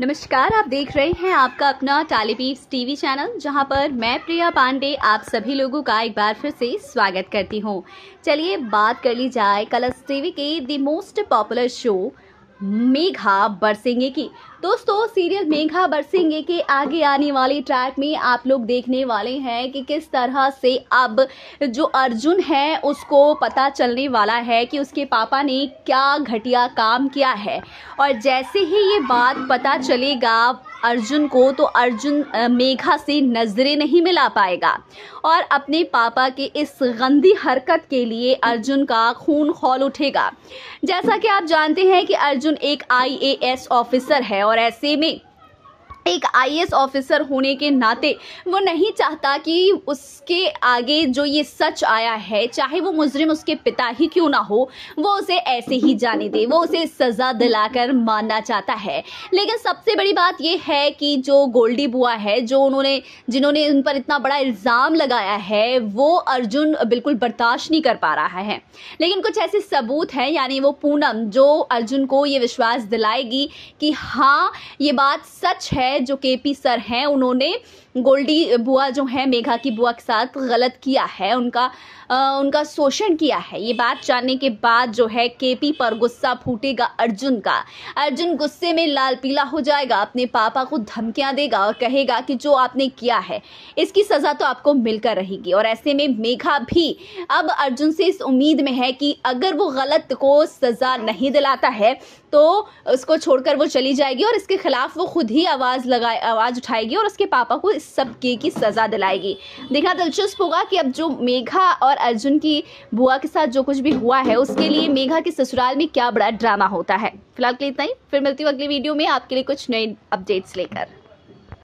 नमस्कार आप देख रहे हैं आपका अपना टेलीवीज टीवी चैनल जहां पर मैं प्रिया पांडे आप सभी लोगों का एक बार फिर से स्वागत करती हूं चलिए बात कर ली जाए कलर्स टीवी के the most popular show Megha Barsenge की दोस्तों सीरियल मेघा बरसेंगे के आगे आने वाले ट्रैक में आप लोग देखने वाले हैं कि किस तरह से अब जो अर्जुन है उसको पता चलने वाला है कि उसके पापा ने क्या घटिया काम किया है और जैसे ही ये बात पता चलेगा अर्जुन को तो अर्जुन मेघा से नजरें नहीं मिला पाएगा और अपने पापा के इस गंदी हरकत के लिए अर्जुन का खून खौल उठेगा जैसा कि आप जानते हैं कि अर्जुन एक आईएएस ऑफिसर है और ऐसे में एक आई ऑफिसर होने के नाते वो नहीं चाहता कि उसके आगे जो ये सच आया है चाहे वो मुजरिम उसके पिता ही क्यों ना हो वो उसे ऐसे ही जाने दे वो उसे सज़ा दिलाकर मानना चाहता है लेकिन सबसे बड़ी बात यह है कि जो गोल्डी बुआ है जो उन्होंने जिन्होंने उन पर इतना बड़ा इल्ज़ाम लगाया है वो अर्जुन बिल्कुल बर्दाश्त नहीं कर पा रहा है लेकिन कुछ ऐसे सबूत हैं यानी वो पूनम जो अर्जुन को ये विश्वास दिलाएगी कि हाँ ये बात सच है है जो के पी सर हैं उन्होंने गोल्डी बुआ जो है मेघा की बुआ के साथ गलत किया है उनका आ, उनका शोषण किया है ये बात जानने के बाद जो है के पी पर गुस्सा फूटेगा अर्जुन का अर्जुन गुस्से में लाल पीला हो जाएगा अपने पापा को धमकियां देगा और कहेगा कि जो आपने किया है इसकी सज़ा तो आपको मिलकर रहेगी और ऐसे में मेघा भी अब अर्जुन से इस उम्मीद में है कि अगर वो गलत को सज़ा नहीं दिलाता है तो उसको छोड़कर वो चली जाएगी और इसके खिलाफ वो खुद ही आवाज़ आवाज़ लगाए आवाज़ उठाएगी और उसके पापा को इस सब के की सज़ा दिलाएगी देखना दिलचस्प होगा कि अब जो मेघा और अर्जुन की बुआ के साथ जो कुछ भी हुआ है उसके लिए मेघा के ससुराल में क्या बड़ा ड्रामा होता है फिलहाल के लिए इतना ही फिर मिलती हूँ अगली वीडियो में आपके लिए कुछ नए अपडेट्स लेकर